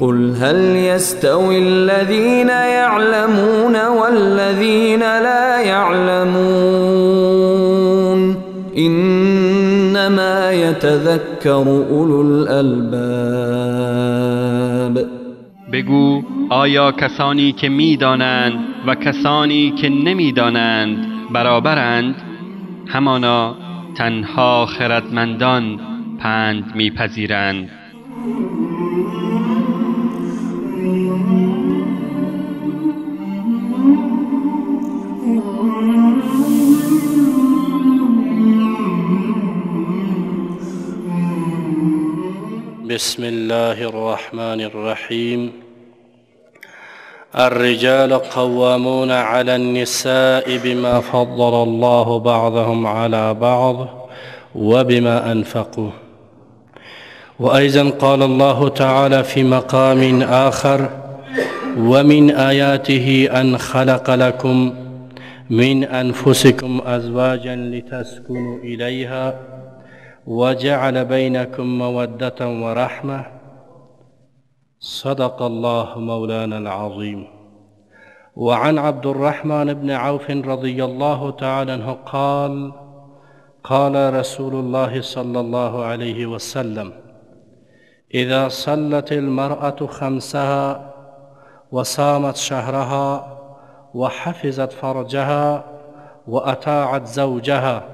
قل هل يستوي الذين يعلمون والذين لا يعلمون إنما يتذكر أولو الألباب بگو آیا کسانی که میدانند و کسانی که نمیدانند برابرند همانا تنها خردمندان پند میپذیرند بسم الله الرحمن الرحیم الرجال قوامون على النساء بما فضل الله بعضهم على بعض وبما انفقوا وايضا قال الله تعالى في مقام اخر ومن اياته ان خلق لكم من انفسكم ازواجا لتسكنوا اليها وجعل بينكم موده ورحمه صدق الله مولانا العظيم وعن عبد الرحمن بن عوف رضي الله تعالى عنه قال قال رسول الله صلى الله عليه وسلم اذا صلت المراه خمسها وصامت شهرها وحفظت فرجها واتاعت زوجها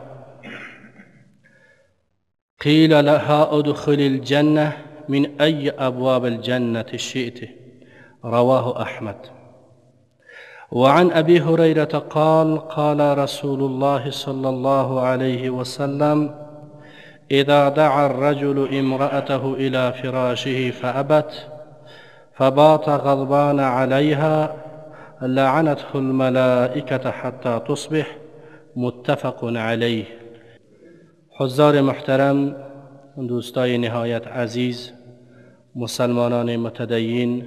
قيل لها ادخل الجنه من أي أبواب الجنة شئت رواه أحمد وعن أبي هريرة قال قال رسول الله صلى الله عليه وسلم إذا دعا الرجل امرأته إلى فراشه فأبت فبات غضبان عليها لعنته الملائكة حتى تصبح متفق عليه حزار محترم دوستای نهایت عزیز مسلمانان متدین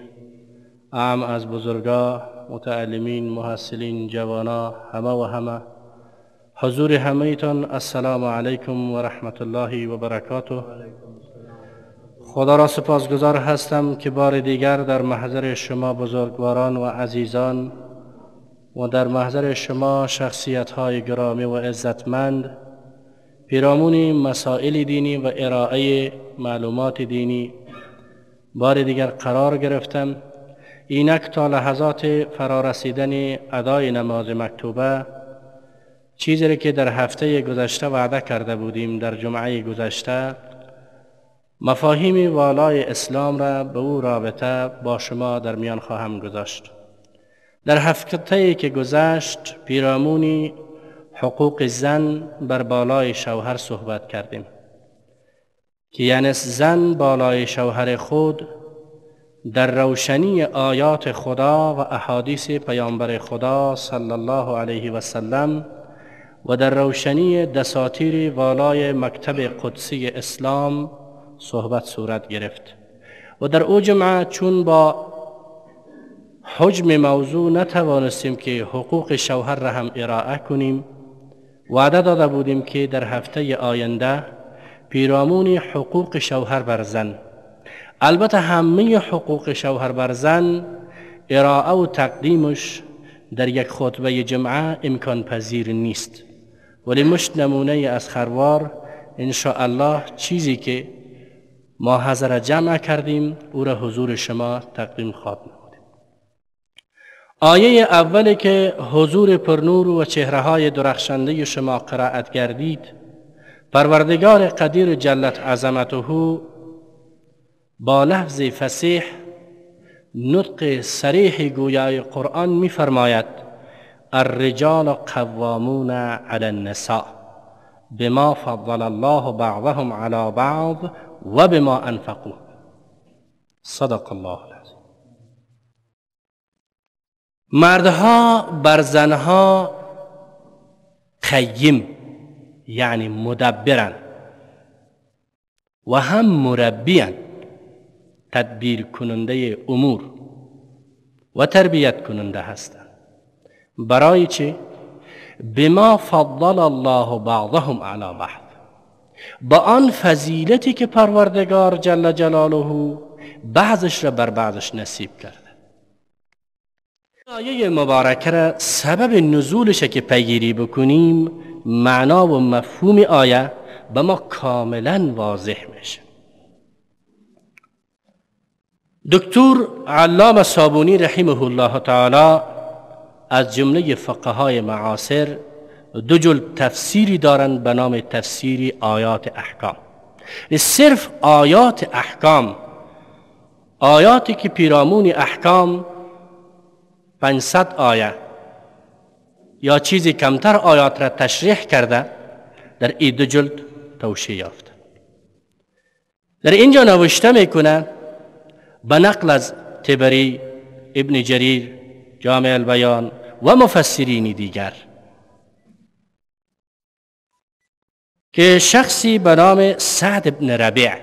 اعم از بزرگا متعلمین محصلین جوانا همه و همه حضور همهتان السلام علیکم و رحمت الله و برکاته خدا را سپاسگزار هستم که بار دیگر در محضر شما بزرگواران و عزیزان و در محضر شما شخصیت های گرامی و عزتمند پیرامون مسائل دینی و ارائه معلومات دینی بار دیگر قرار گرفتم اینک تا لحظات فرارسیدن ادای نماز مکتوبه چیزی که در هفته گذشته وعده کرده بودیم در جمعه گذشته مفاهیم والای اسلام را به او رابطه با شما در میان خواهم گذاشت در هفته که گذشت پیرامونی حقوق زن بر بالای شوهر صحبت کردیم که یعنی زن بالای شوهر خود در روشنی آیات خدا و احادیث پیامبر خدا صلی الله علیه و سلم و در روشنی دساتیر والای مکتب قدسی اسلام صحبت صورت گرفت و در او جمعه چون با حجم موضوع نتوانستیم که حقوق شوهر را هم ارائه کنیم وعده داده بودیم که در هفته آینده پیرامون حقوق شوهر بر زن البته همه حقوق شوهر بر زن ارائه و تقدیمش در یک خطبه جمعه امکان پذیر نیست ولی مشت نمونه از خروار الله چیزی که ما حضر جمع کردیم او را حضور شما تقدیم خواب نمودیم آیه اولی که حضور پرنور و چهره های درخشنده شما قرائت گردید پروردگار قدیر جلت عظمته با لفظ فسیح نطق سریح گویای قرآن میفرماید الرجال قوامون علی النساء بما فضل الله بعضهم على بعض و بما انفقوا صدق الله العظیم مردها بر زنها قیم یعنی مدبرن و هم مربیان تدبیر کننده امور و تربیت کننده هستند برای چه؟ بما فضل الله بعضهم علی بعض با آن فضیلتی که پروردگار جل جلاله بعضش را بر بعضش نصیب کرد آیه مبارکه را سبب نزولش که پیگیری بکنیم معنا و مفهوم آیه به ما کاملا واضح میشه دکتر علامه صابونی رحمه الله تعالی از جمله فقهای معاصر دو جلد تفسیری دارند به نام تفسیری آیات احکام صرف آیات احکام آیاتی که پیرامون احکام 500 آیه یا چیزی کمتر آیات را تشریح کرده در ای دو جلد توشیه یافته در اینجا نوشته میکنه به نقل از تبری ابن جریر جامع البیان و مفسرین دیگر که شخصی به نام سعد ابن ربیع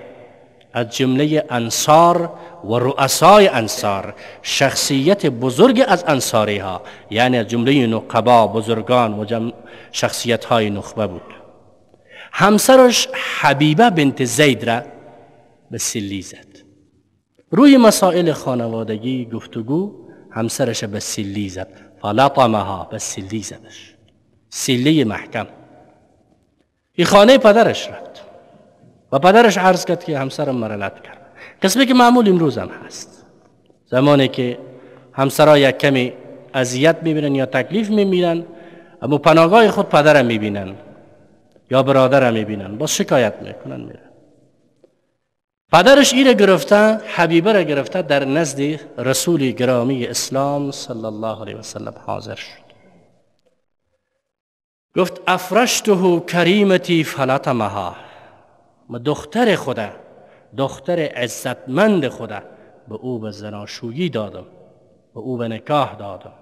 از جمله انصار و رؤسای انصار شخصیت بزرگ از انصاری ها یعنی از جمله نقبا بزرگان و شخصیت های نخبه بود همسرش حبیبه بنت زید را به سلی زد روی مسائل خانوادگی گفتگو همسرش به سلی زد فلطمها به سلی زدش سلی محکم ای خانه پدرش را و پدرش عرض کرد که همسرم مرلت کرد قسمی که معمول امروز هم هست زمانی که همسرها یک کمی اذیت میبینن یا تکلیف میبینن اما پناهگاه خود پدرم میبینن یا برادرم میبینن با شکایت میکنن میره پدرش ایره گرفته حبیبه را گرفته در نزد رسول گرامی اسلام صلی الله علیه وسلم حاضر شد گفت افرشته کریمتی فلتمها ما دختر خدا دختر عزتمند خدا به او به زناشویی دادم به او به نکاح دادم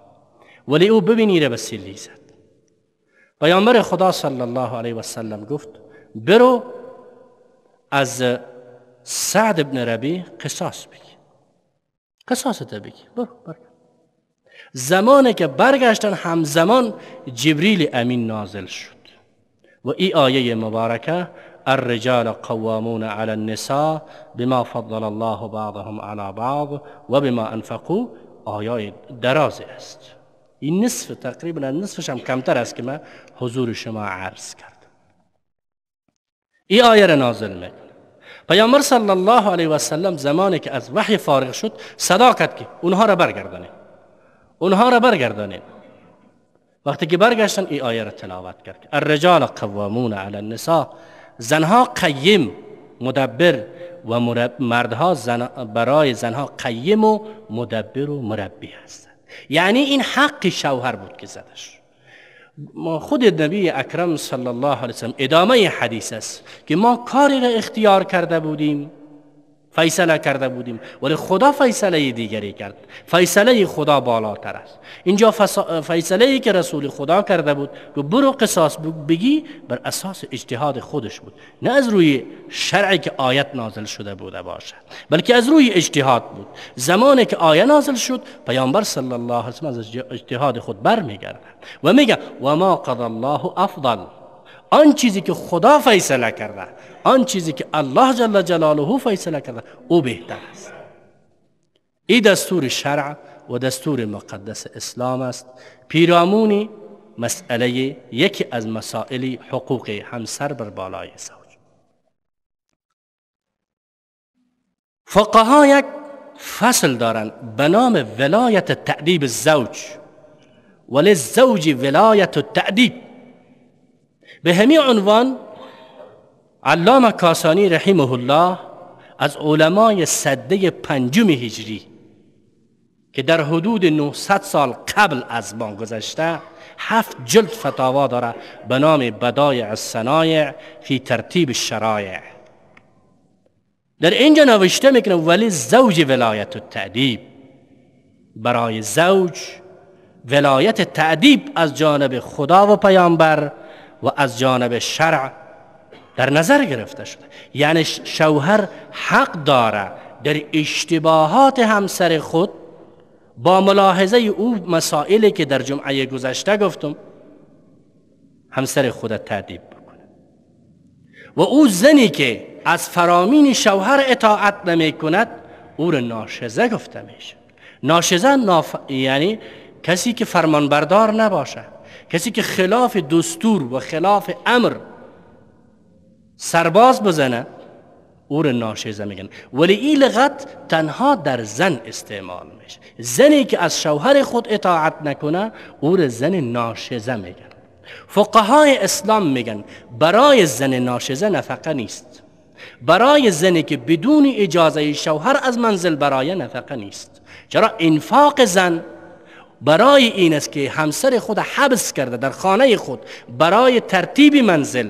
ولی او ببینیره به سیلی زد پیامبر خدا صلی الله علیه و سلم گفت برو از سعد ابن ربی قصاص بگی قصاص تا بگی برو برو زمانی که برگشتن همزمان جبریل امین نازل شد و ای آیه مبارکه الرجال قوامون على النساء بما فضل الله بعضهم على بعض وبما انفقوا آیای درازی است این نصف تقریبا نصفش هم کمتر است که من حضور شما عرض کرد ای آیه را نازل میکنه پیامبر صلی الله علیه و سلم زمانی که از وحی فارغ شد صدا کرد که اونها را برگردانید اونها را برگردانید وقتی که برگشتن ای آیه را تلاوت کرد الرجال قوامون علی النساء زنها قیم مدبر و مردها برای زنها قیم و مدبر و مربی هستند یعنی این حق شوهر بود که زدش خود نبی اکرم صلی الله علیه وسلم ادامه حدیث است که ما کاری را اختیار کرده بودیم فیصله کرده بودیم ولی خدا فیصله دیگری کرد فیصله خدا بالاتر است اینجا فیصله ای که رسول خدا کرده بود که برو قصاص بگی بر اساس اجتهاد خودش بود نه از روی شرعی که آیت نازل شده بوده باشد بلکه از روی اجتهاد بود زمانی که آیه نازل شد پیامبر صلی الله علیه و از اجتهاد خود برمیگردد و میگه و ما قضا الله افضل آن چیزی که خدا فیصله کرده آن چیزی که الله جل جلاله فیصله کرده او بهتر است این دستور شرع و دستور مقدس اسلام است پیرامونی مسئله یکی از مسائل حقوق همسر بر بالای زوج فقها یک فصل دارند به نام ولایت تعدیب زوج ولی زوج ولایت تعدیب به همین عنوان علامه کاسانی رحمه الله از علمای صده پنجم هجری که در حدود 900 سال قبل از ما گذشته هفت جلد فتاوا داره به نام بدایع الصنایع فی ترتیب الشرایع در اینجا نوشته میکنه ولی زوج ولایت و تعدیب برای زوج ولایت تعدیب از جانب خدا و پیامبر و از جانب شرع در نظر گرفته شده یعنی شوهر حق داره در اشتباهات همسر خود با ملاحظه او مسائلی که در جمعه گذشته گفتم همسر خودت تعدیب بکنه و او زنی که از فرامین شوهر اطاعت نمی کند او را ناشزه گفته میشه ناشزه یعنی کسی که فرمانبردار نباشه کسی که خلاف دستور و خلاف امر سرباز بزنه او رو ناشیزه میگن ولی این لغت تنها در زن استعمال میشه زنی که از شوهر خود اطاعت نکنه او رو زن ناشیزه میگن فقهای اسلام میگن برای زن ناشزه نفقه نیست برای زنی که بدون اجازه شوهر از منزل برای نفقه نیست چرا انفاق زن برای این است که همسر خود حبس کرده در خانه خود برای ترتیب منزل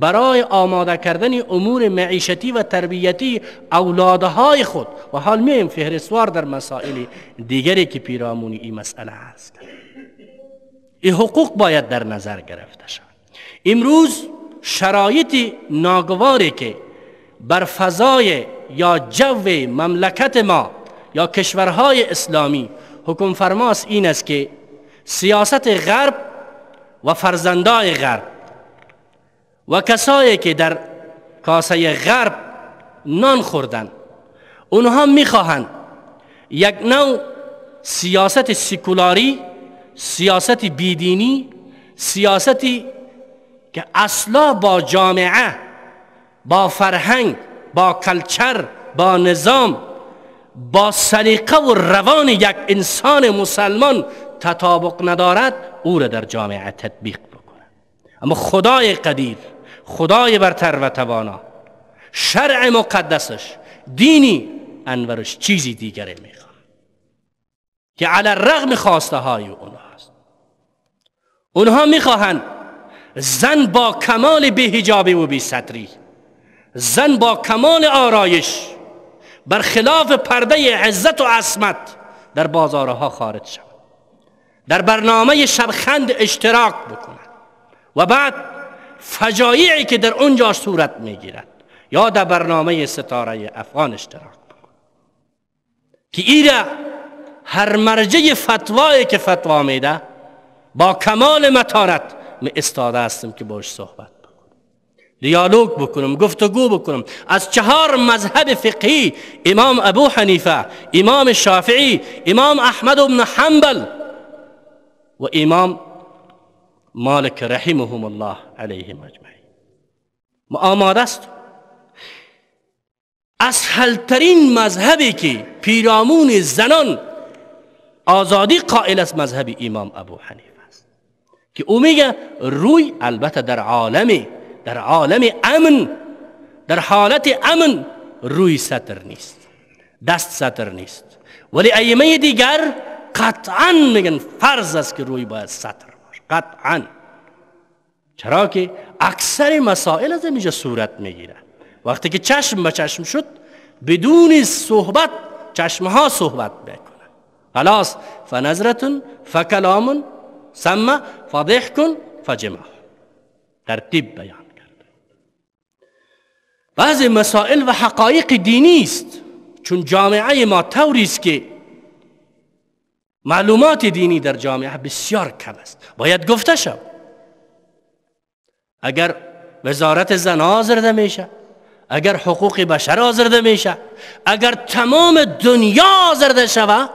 برای آماده کردن امور معیشتی و تربیتی اولادهای خود و حال میم فهرستوار در مسائل دیگری که پیرامون این مسئله است این حقوق باید در نظر گرفته شود امروز شرایط ناگواری که بر فضای یا جو مملکت ما یا کشورهای اسلامی حکم فرماست این است که سیاست غرب و فرزندای غرب و کسایی که در کاسه غرب نان خوردن اونها میخواهند یک نوع سیاست سیکولاری سیاست بیدینی سیاستی که اصلا با جامعه با فرهنگ با کلچر با نظام با سلیقه و روان یک انسان مسلمان تطابق ندارد او را در جامعه تطبیق بکنه اما خدای قدیر خدای برتر و توانا شرع مقدسش دینی انورش چیزی دیگری میخواد که علی رغم خواسته های هست. اونها میخواهند زن با کمال بیهجابی و بیستری زن با کمال آرایش برخلاف پرده عزت و عصمت در بازارها خارج شود در برنامه شبخند اشتراک بکنند و بعد فجایعی که در اونجا صورت میگیرد یا در برنامه ستاره افغان اشتراک بکنند که ایره هر مرجع فتوایی که فتوا میده با کمال متانت می استاده هستیم که باش صحبت دیالوگ بکنم گفتگو بکنم از چهار مذهب فقهی امام ابو حنیفه امام شافعی امام احمد بن حنبل و امام مالک رحمهم الله علیهم مجمعی ما آماده است اسهلترین مذهبی که پیرامون زنان آزادی قائل از مذهب امام ابو حنیفه است که او میگه روی البته در عالم در عالم امن در حالت امن روی سطر نیست دست سطر نیست ولی ایمه دیگر قطعا میگن فرض است که روی باید سطر باشه قطعا چرا که اکثر مسائل از اینجا صورت میگیره وقتی که چشم به چشم شد بدون صحبت چشمها صحبت میکنه خلاص فنظرتون فکلامون سمه فضحکن کن فجمع ترتیب بیان بعض مسائل و حقایق دینی است چون جامعه ما طوری است که معلومات دینی در جامعه بسیار کم است باید گفته شد اگر وزارت زن آزرده میشه اگر حقوق بشر آزرده میشه اگر تمام دنیا آزرده شوه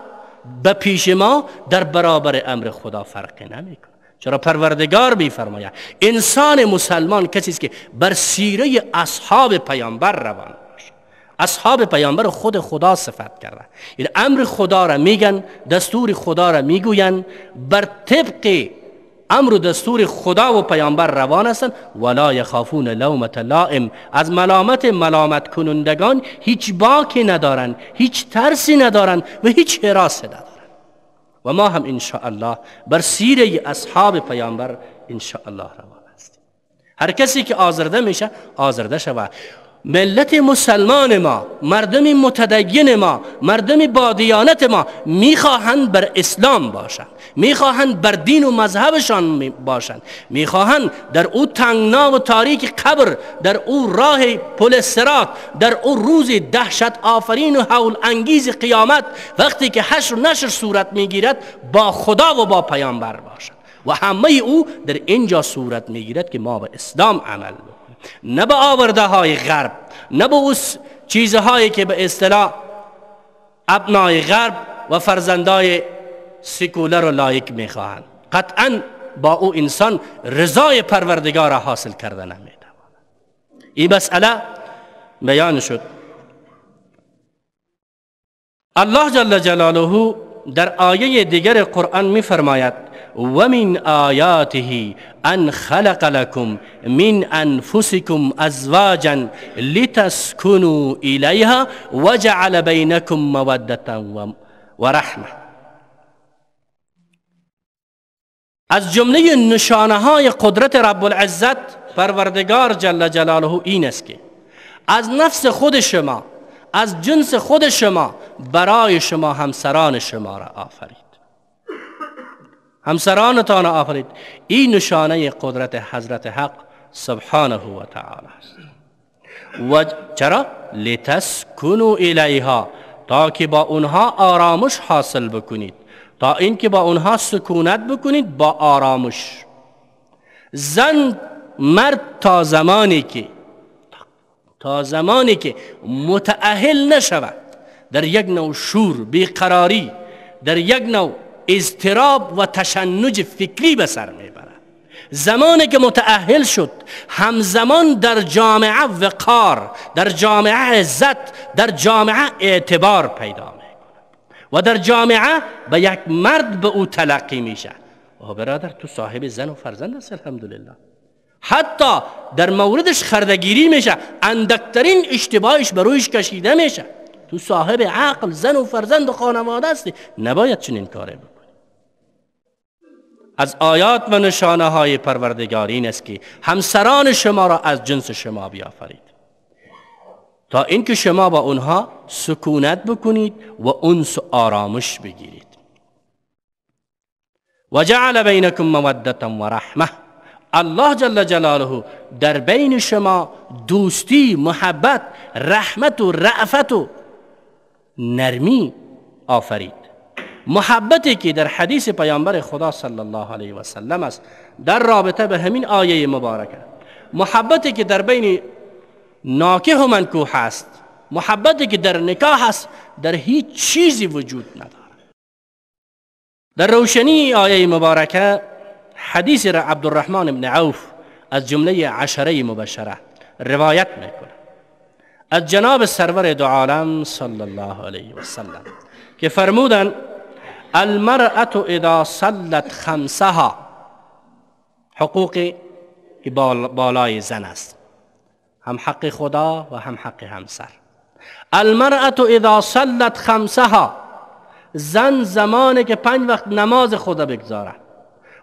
به پیش ما در برابر امر خدا فرق نمیکنه چرا پروردگار میفرماید انسان مسلمان کسی است که بر سیره اصحاب پیامبر روان باشه اصحاب پیامبر خود خدا صفت کرده این یعنی امر خدا را میگن دستور خدا را میگوین بر طبق امر و دستور خدا و پیامبر روان هستند ولا یخافون لومت لائم از ملامت ملامت کنندگان هیچ باکی ندارند هیچ ترسی ندارند و هیچ حراسی ندارن و ما هم ان الله بر سیره اصحاب پیامبر ان الله هستیم هر کسی که آزرده میشه آزرده شود ملت مسلمان ما مردم متدین ما مردم بادیانت ما میخواهند بر اسلام باشند میخواهند بر دین و مذهبشان باشند میخواهند در او تنگنا و تاریک قبر در او راه پل سرات در او روز دهشت آفرین و حول انگیز قیامت وقتی که حشر و نشر صورت میگیرد با خدا و با پیامبر باشند و همه او در اینجا صورت میگیرد که ما به اسلام عمل بود. نه به آورده های غرب نه به اوس چیزهایی که به اصطلاح ابنای غرب و فرزندای سکولر و لایک میخواهند قطعا با او انسان رضای پروردگار را حاصل کرده نمیتواند این مسئله بیان شد الله جل جلاله در آیه دیگر قرآن میفرماید من آیاته ان خلق لكم من انفسكم أزواجا لتسكنوا إليها وجعل بينكم مودة وَرَحْمَةً از جمله نشانه های قدرت رب العزت پروردگار جل جلاله این است که از نفس خود شما از جنس خود شما برای شما همسران شما را آفرید همسرانتان آفرید این نشانه قدرت حضرت حق سبحانه و تعالی است و چرا کنو الیها تا که با اونها آرامش حاصل بکنید تا اینکه با اونها سکونت بکنید با آرامش زن مرد تا زمانی که تا زمانی که متأهل نشود در یک نوع شور بیقراری در یک نوع اضطراب و تشنج فکری به سر میبرد زمانی که متعهل شد همزمان در جامعه وقار در جامعه عزت در جامعه اعتبار پیدا میکند و در جامعه به یک مرد به او تلقی میشه او برادر تو صاحب زن و فرزند است الحمدلله حتی در موردش خردگیری میشه اندکترین اشتباهش به رویش کشیده میشه تو صاحب عقل زن و فرزند و خانواده هستی نباید چنین کاری بود از آیات و نشانه های پروردگار این است که همسران شما را از جنس شما بیافرید تا اینکه شما با اونها سکونت بکنید و انس و آرامش بگیرید و جعل بینکم مودت و رحمه الله جل جلاله در بین شما دوستی محبت رحمت و رعفت و نرمی آفرید محبتی که در حدیث پیامبر خدا صلی الله علیه و سلم است در رابطه به همین آیه مبارکه محبتی که در بین ناکه و منکوح است محبتی که در نکاح است در هیچ چیزی وجود ندارد در روشنی آیه مبارکه حدیث را الرحمن بن عوف از جمله عشره مبشره روایت میکنه از جناب سرور دو عالم صلی الله علیه و سلم که فرمودند المرأة اذا صلت خمسها حقوق بالای زن است هم حق خدا و هم حق همسر المرأة اذا صلت خمسها زن زمانی که پنج وقت نماز خدا بگذاره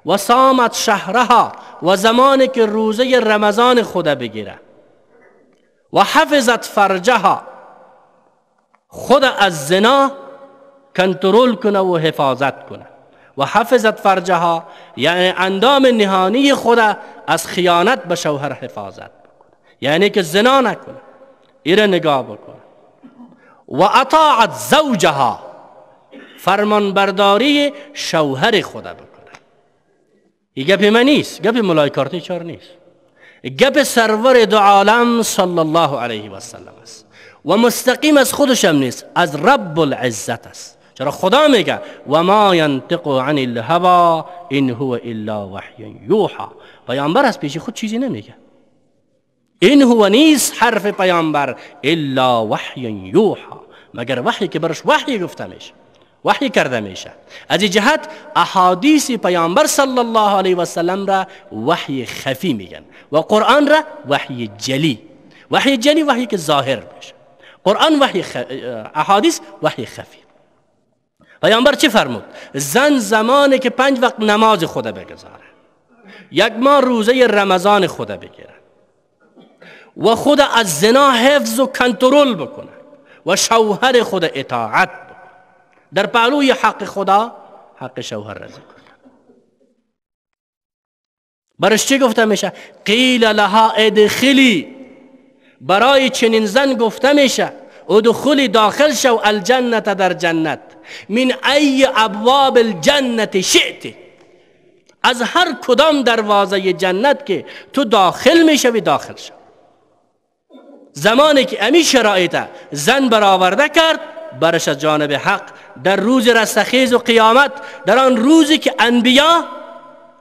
و سامت شهرها و زمانی که روزه رمضان خدا بگیره و حفظت فرجها خود از زنا کنترل کنه و حفاظت کنه و حفظت فرجها یعنی اندام نهانی خود از خیانت به شوهر حفاظت بکنه یعنی که زنا نکنه ایره نگاه بکنه و اطاعت زوجها فرمانبرداری شوهر خود بکنه این گپ من نیست گپ ملای چار نیست گپ سرور دو عالم صلی الله علیه و سلم است و مستقیم از خودش هم نیست از رب العزت است چرا خدا میگه و ما ينطق عن الهوى ان هو الا وحی یوحا پیامبر از پیش خود چیزی نمیگه این هو نیست حرف پیامبر الا وحی یوحا مگر وحی که برش وحی گفته میشه وحی کرده میشه از جهت احادیث پیامبر صلی الله علیه و سلم را وحی خفی میگن و قرآن را وحی جلی وحی جلی وحی که ظاهر بشه قرآن وحی خ... احادیث وحی خفی پیامبر چی فرمود زن زمانی که پنج وقت نماز خدا بگذاره یک ماه روزه رمضان خدا بگیره و خود از زنا حفظ و کنترل بکنه و شوهر خود اطاعت بکنه در پهلوی حق خدا حق شوهر را برش چی گفته میشه قیل لها ادخلی برای چنین زن گفته میشه ادخلی داخل شو الجنت در جنت من ای ابواب الجنت شئت از هر کدام دروازه جنت که تو داخل می شوی داخل شو زمانی که امی شرایط زن برآورده کرد برش از جانب حق در روز رستخیز و قیامت در آن روزی که انبیا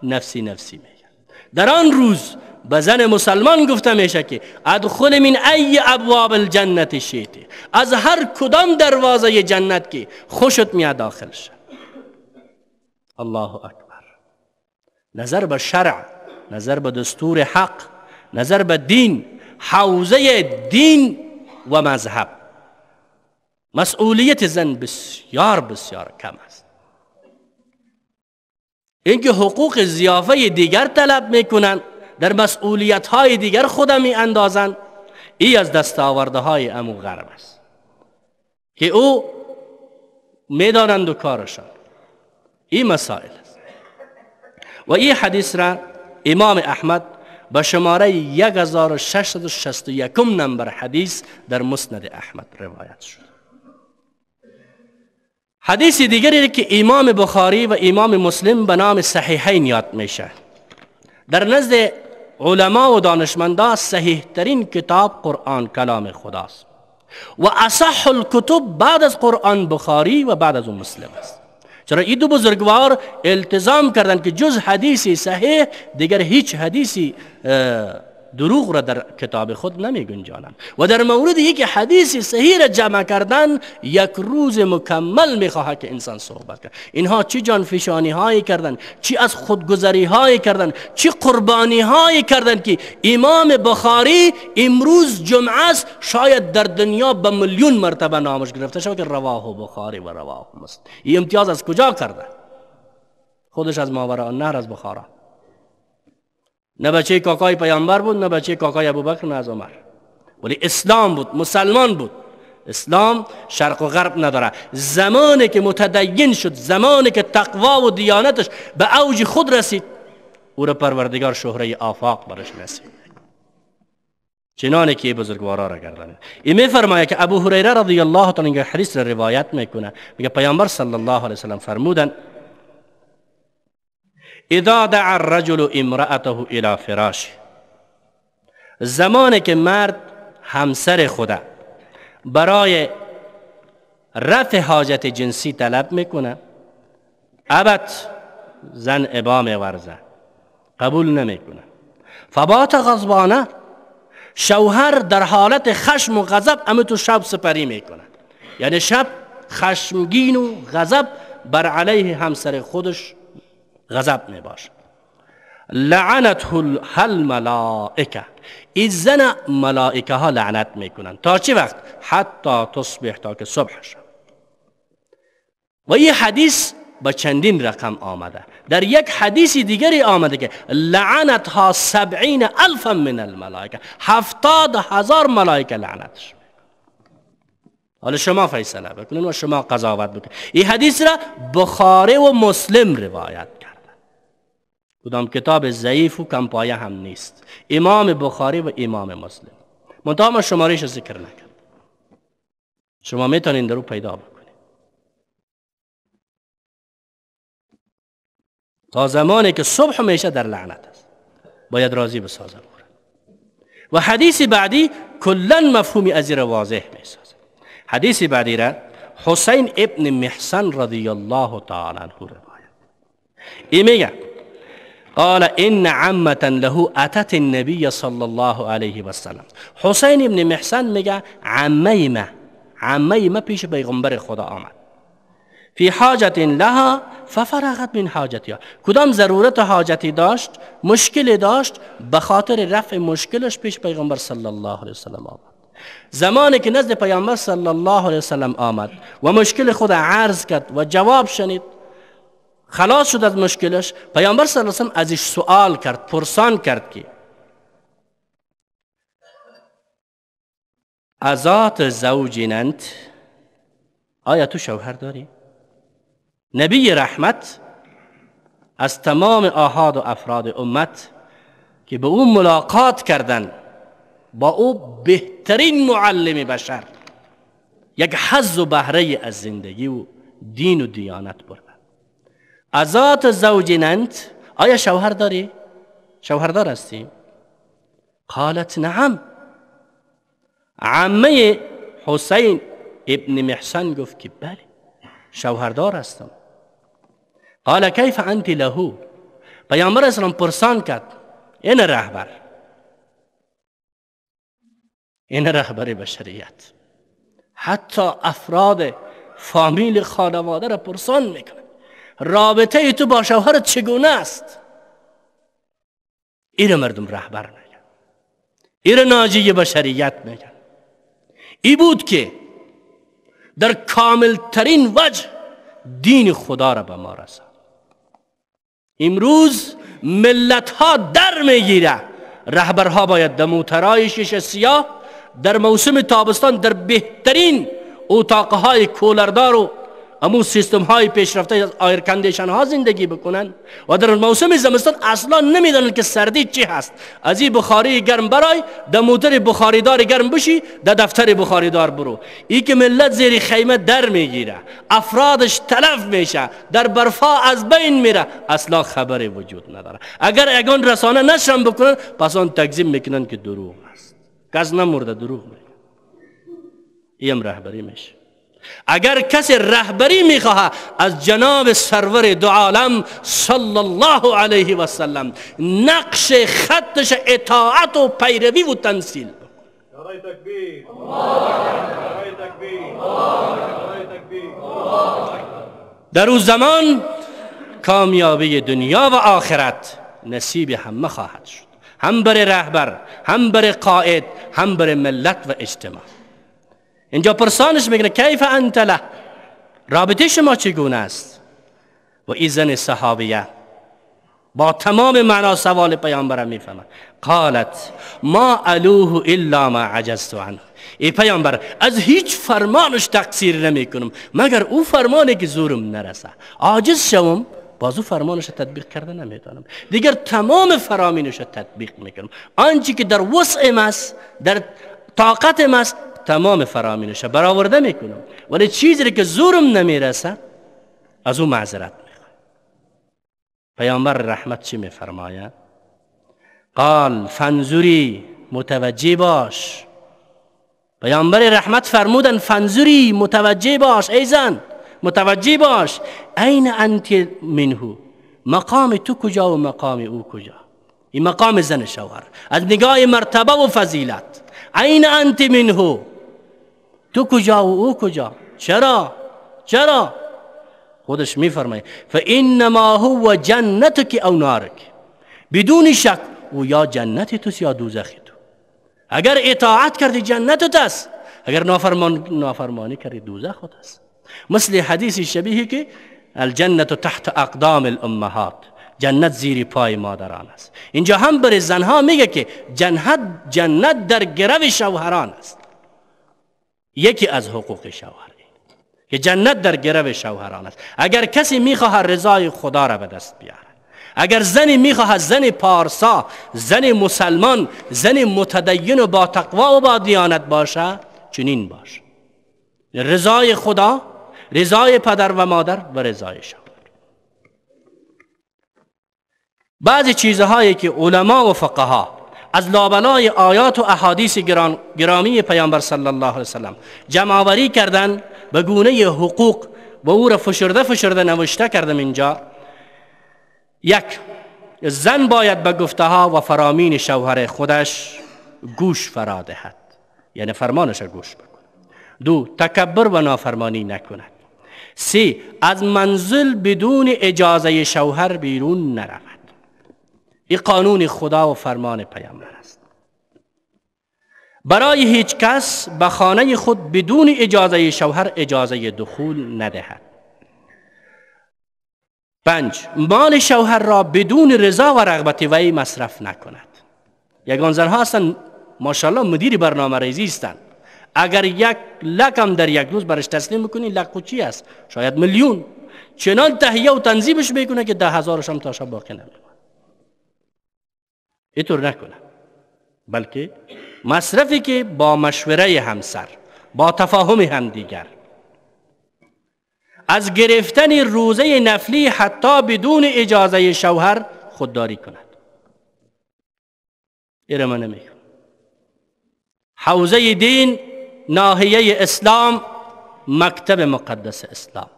نفسی نفسی میگن در آن روز به زن مسلمان گفته میشه که ادخل من ای ابواب الجنت شیطه از هر کدام دروازه جنت که خوشت میاد داخل شد الله اکبر نظر به شرع نظر به دستور حق نظر به دین حوزه دین و مذهب مسئولیت زن بسیار بسیار کم است اینکه حقوق زیافه دیگر طلب میکنن در مسئولیت های دیگر خودم می اندازند ای از دست های امو غرب است که او میدانند و کارشان این مسائل است و این حدیث را امام احمد به شماره 1661 نمبر حدیث در مسند احمد روایت شد حدیث دیگری که امام بخاری و امام مسلم به نام صحیحین یاد میشه در نزد علما و دانشمندا صحیح ترین کتاب قرآن کلام خداست و اصح کتب بعد از قرآن بخاری و بعد از اون مسلم است چرا این دو بزرگوار التزام کردن که جز حدیثی صحیح دیگر هیچ حدیثی دروغ را در کتاب خود نمی گنجانند و در مورد یک حدیث صحیح را جمع کردن یک روز مکمل می که انسان صحبت کرد اینها چی فشانی هایی کردن چی از خودگذری هایی کردن چی قربانی هایی کردن که امام بخاری امروز جمعه است شاید در دنیا به میلیون مرتبه نامش گرفته شود که رواه بخاری و رواه مست این امتیاز از کجا کرده خودش از ماورا نهر از بخارا نه بچه کاکای پیامبر بود نه بچه کاکای ابوبکر نه از عمر ولی اسلام بود مسلمان بود اسلام شرق و غرب نداره زمانی که متدین شد زمانی که تقوا و دیانتش به اوج خود رسید او را پروردگار شهره آفاق برش نسید چنانه که بزرگوارا را گردانه این میفرماید که ابو هریره رضی الله تعالی عنه حدیث را روایت میکنه میگه پیامبر صلی الله علیه و سلم اذا دع الرجل امرأته الى فراش زمانی که مرد همسر خدا برای رفع حاجت جنسی طلب میکنه ابد زن ابا میورزه قبول نمیکنه فبات غضبانه شوهر در حالت خشم و غضب اما شب سپری میکنه یعنی شب خشمگین و غضب بر علیه همسر خودش غضب می لعنت هل این زن ملائکه ها لعنت میکنن تا چه وقت حتی تصبح تا که صبح شد و این حدیث با چندین رقم آمده در یک حدیث دیگری آمده که لعنت ها سبعین الف من الملائکه هفتاد هزار ملائکه لعنتش حالا شما فیصله بکنین و شما قضاوت بکنین این حدیث را بخاری و مسلم روایت کرد کدام کتاب ضعیف و کمپایه هم نیست امام بخاری و امام مسلم منتها ما شمارش ذکر نکرد شما میتونید در پیدا بکنید تا زمانی که صبح میشه در لعنت است باید راضی بسازم و حدیث بعدی کلا مفهوم از واضح میسازه حدیث بعدی را حسین ابن محسن رضی الله تعالی عنه روایت این میگه قال ان عمه له اتت النبی صلی الله علیه وسلم حسین ابن محسن میگه عمه ما ما پیش پیغمبر خدا آمد فی حاجت لها ففرغت من حاجتها کدام ضرورت حاجتی داشت مشکلی داشت به خاطر رفع مشکلش پیش پیغمبر صلی الله علیه وسلم آمد زمانی که نزد پیامبر صلی الله علیه وسلم آمد و مشکل خود عرض کرد و جواب شنید خلاص شد از مشکلش پیامبر صلی الله علیه ازش سوال کرد پرسان کرد که ازات زوجینند آیا تو شوهر داری؟ نبی رحمت از تمام آهاد و افراد امت که به او ملاقات کردن با او بهترین معلم بشر یک حز و بهره از زندگی و دین و دیانت برد ازات زوجینند آیا شوهر داری؟ شوهردار هستی؟ قالت نعم عمه حسین ابن محسن گفت که بله شوهردار هستم قال کیف انت له پیامبر اسلام پرسان کرد این رهبر این رهبر بشریت حتی افراد فامیل خانواده را پرسان میکنه رابطه تو با شوهرت چگونه است این مردم رهبر میگن این ناجی بشریت میگن ای بود که در کاملترین وجه دین خدا را به ما رساند امروز ملت ها در میگیره رهبرها باید در موترای شیشه سیاه در موسم تابستان در بهترین اتاقهای کولردار و امو سیستم های پیشرفته از آیر ها زندگی بکنن و در موسم زمستان اصلا نمیدانن که سردی چی هست از این بخاری گرم برای در موتر بخاریدار گرم بشی در دفتر بخاریدار برو ای که ملت زیر خیمه در میگیره افرادش تلف میشه در برفا از بین میره اصلا خبری وجود نداره اگر اگان رسانه نشرم بکنن پس آن تکذیب میکنن که دروغ است کس نمرده دروغ میگه ایم رهبری میشه اگر کسی رهبری میخواهد از جناب سرور دو عالم صلی الله علیه و سلم نقش خطش اطاعت و پیروی و تنسیل در او زمان کامیابی دنیا و آخرت نصیب همه خواهد شد هم بر رهبر هم بر قائد هم بر ملت و اجتماع اینجا پرسانش میگه کیف انت له رابطه شما چگونه است و زن صحابیه با تمام معنا سوال پیامبرم میفهمه قالت ما الوه الا ما عجزت عنه ای پیامبر از هیچ فرمانش تقصیر نمیکنم مگر او فرمانی که زورم نرسه عاجز شوم باز او فرمانش تطبیق کرده نمیتونم دیگر تمام فرامینش تطبیق میکنم آنچه که در وسعم است در طاقت است تمام فرامینش برآورده میکنم ولی چیزی که زورم نمیرسه از او معذرت میخوام پیامبر رحمت چی میفرماید قال فنزوری متوجه باش پیامبر رحمت فرمودن فنزوری متوجه باش ای زن متوجه باش عین انت منه مقام تو کجا و مقام او کجا این مقام زن شوهر از نگاه مرتبه و فضیلت عین انت منه. تو کجا و او کجا چرا چرا خودش میفرمایه فانما هو جنتک او نارک بدون شک او یا جنت تو یا دوزخ تو اگر اطاعت کردی جنت است اگر نافرمان نافرمانی کردی دوزخ است مثل حدیث شبیهی که الجنت تحت اقدام الامهات جنت زیر پای مادران است اینجا هم بر زنها میگه که جنت جنت در گرو شوهران است یکی از حقوق شوهر که جنت در گرو شوهران است اگر کسی میخواهد رضای خدا را به دست بیاره اگر زنی میخواهد زن پارسا زن مسلمان زن متدین و با تقوا و با دیانت باشه چنین باش رضای خدا رضای پدر و مادر و رضای شوهر بعضی چیزهایی که علما و فقها از لابلای آیات و احادیث گرامی پیامبر صلی الله علیه وسلم جمع کردن به گونه حقوق و او را فشرده فشرده نوشته کردم اینجا یک زن باید به گفته ها و فرامین شوهر خودش گوش فرا دهد یعنی فرمانش گوش بکند دو تکبر و نافرمانی نکند سی از منزل بدون اجازه شوهر بیرون نرود این قانون خدا و فرمان پیامبر است برای هیچ کس به خانه خود بدون اجازه شوهر اجازه دخول ندهد پنج مال شوهر را بدون رضا و رغبت وی مصرف نکند یگان زنها هستن ماشاءالله مدیر برنامه ریزی هستند اگر یک لکم در یک روز برش تسلیم میکنی لکوچی چی است شاید میلیون چنان تهیه و تنظیمش میکنه که ده هزارش هم تاشا باقی طور نکنه بلکه مصرفی که با مشوره همسر با تفاهم همدیگر از گرفتن روزه نفلی حتی بدون اجازه شوهر خودداری کند ایره من نمیگم حوزه دین ناحیه اسلام مکتب مقدس اسلام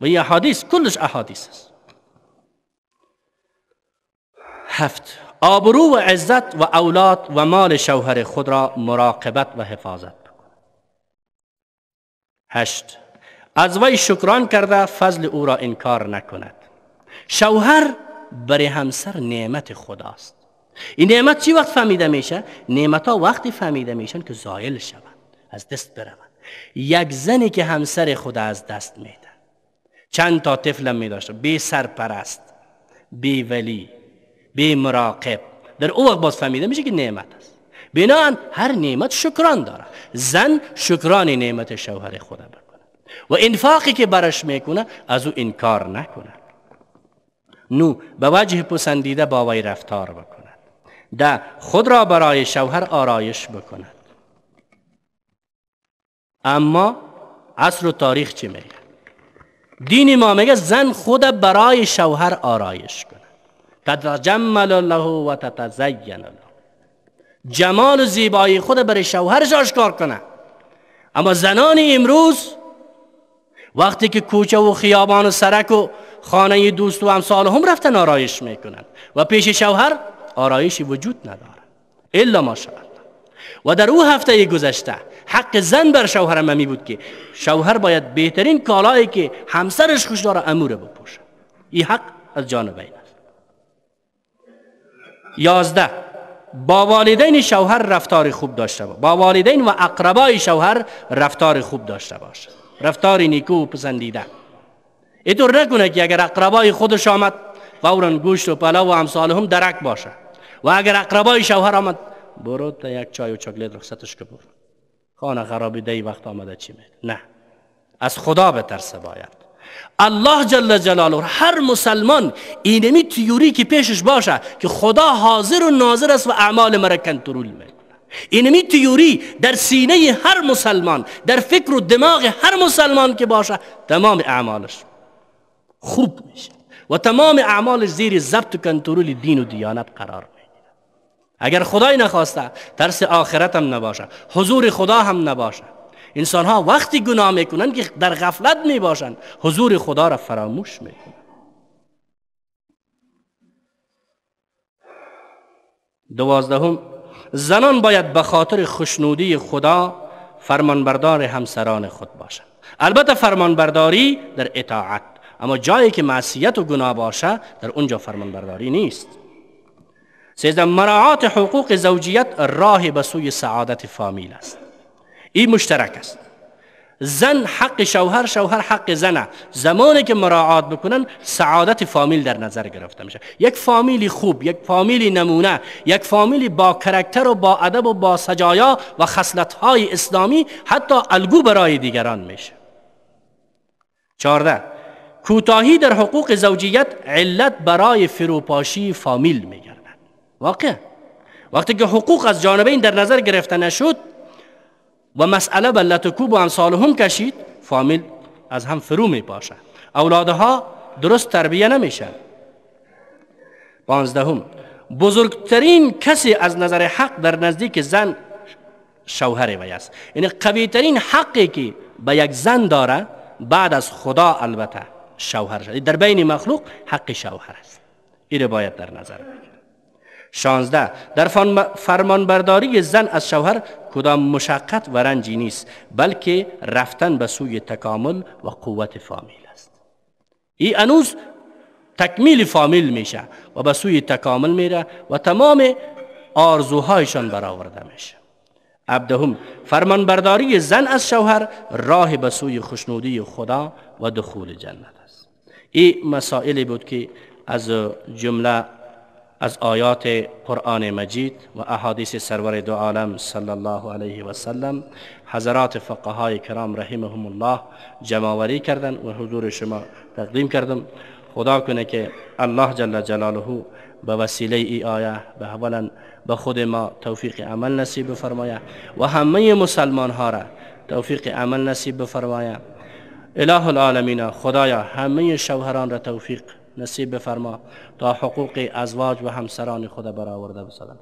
و این احادیث کلش احادیث است هفت آبرو و عزت و اولاد و مال شوهر خود را مراقبت و حفاظت بکن هشت از وی شکران کرده فضل او را انکار نکند شوهر برای همسر نعمت خداست این نعمت چی وقت فهمیده میشه؟ نعمت ها وقتی فهمیده میشن که زایل شوند از دست بروند یک زنی که همسر خود از دست میده چند تا طفلم میداشته بی سرپرست بی ولی بی مراقب در او وقت باز فهمیده میشه که نعمت است بنابراین هر نعمت شکران داره زن شکران نعمت شوهر خود بکنه و انفاقی که برش میکنه از او انکار نکنه نو به وجه پسندیده با وی رفتار بکنه. ده خود را برای شوهر آرایش بکنه. اما عصر و تاریخ چی میگه دین ما میگه زن خود برای شوهر آرایش کنه. تتجمل له و تتزین له جمال و زیبایی خود برای شوهرش آشکار کنه اما زنان امروز وقتی که کوچه و خیابان و سرک و خانه دوست و امثال هم رفتن آرایش میکنن و پیش شوهر آرایشی وجود نداره الا ماشاءالله و در او هفته گذشته حق زن بر شوهر ممی بود که شوهر باید بهترین کالایی که همسرش خوش داره اموره بپوشه این حق از جانب یازده با والدین شوهر رفتار خوب داشته باش با والدین و اقربای شوهر رفتار خوب داشته باش رفتار نیکو و پسندیده اینطور نکنه که اگر اقربای خودش آمد فورا گوشت و پلا و امثال هم درک باشه و اگر اقربای شوهر آمد برو تا یک چای و چاکلیت رخصتش که خانه خرابی دی وقت آمده چی می نه از خدا بترسه باید الله جل جلاله هر مسلمان اینمی تیوری که پیشش باشه که خدا حاضر و ناظر است و اعمال مرا کنترول میکنه اینمی تیوری در سینه هر مسلمان در فکر و دماغ هر مسلمان که باشه تمام اعمالش خوب میشه و تمام اعمالش زیر ضبط و کنترول دین و دیانت قرار میگیره اگر خدای نخواسته ترس آخرت هم نباشه حضور خدا هم نباشه انسان ها وقتی گناه میکنن که در غفلت میباشند حضور خدا را فراموش میکنن دوازدهم زنان باید به خاطر خوشنودی خدا فرمانبردار همسران خود باشند البته فرمانبرداری در اطاعت اما جایی که معصیت و گناه باشه در اونجا فرمانبرداری نیست سیزده مراعات حقوق زوجیت راه به سوی سعادت فامیل است این مشترک است زن حق شوهر شوهر حق زنه زمانی که مراعات بکنن سعادت فامیل در نظر گرفته میشه یک فامیلی خوب یک فامیلی نمونه یک فامیلی با کرکتر و با ادب و با سجایا و های اسلامی حتی الگو برای دیگران میشه چارده کوتاهی در حقوق زوجیت علت برای فروپاشی فامیل میگردد واقع وقتی که حقوق از جانبین در نظر گرفته نشد و مسئله به لتکوب و هم کشید فامیل از هم فرو می پاشه اولادها درست تربیه نمیشن پانزدهم بزرگترین کسی از نظر حق در نزدیک زن شوهر وی است یعنی قوی ترین حقی که به یک زن داره بعد از خدا البته شوهر شد در بین مخلوق حق شوهر است این باید در نظر بگیریم 16 در فرمانبرداری زن از شوهر کدام مشقت و رنجی نیست بلکه رفتن به سوی تکامل و قوت فامیل است این انوز تکمیل فامیل میشه و به سوی تکامل میره و تمام آرزوهایشان برآورده میشه عبدهم فرمانبرداری زن از شوهر راه به سوی خوشنودی خدا و دخول جنت است این مسائلی بود که از جمله از آیات قرآن مجید و احادیث سرور دو عالم صلی الله علیه و سلم حضرات فقهای کرام رحمهم الله جمعوری کردن و حضور شما تقدیم کردم خدا کنه که الله جل جلاله به وسیله ای آیه به اولا به خود ما توفیق عمل نصیب بفرمایه و همه مسلمان ها را توفیق عمل نصیب بفرمایه اله العالمین خدایا همه شوهران را توفیق نصیب فرما تا حقوق ازواج و همسران خود برآورده بسازند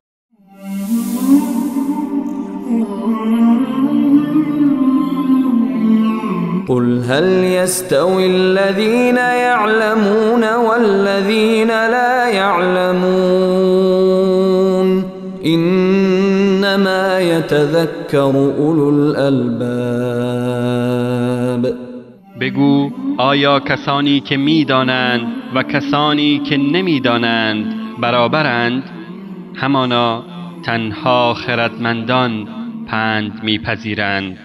قل هل يستوي الذين يعلمون والذين لا يعلمون إنما يتذكر أولو الألباب بگو آیا کسانی که میدانند و کسانی که دانند برابرند همانا تنها خردمندان پند میپذیرند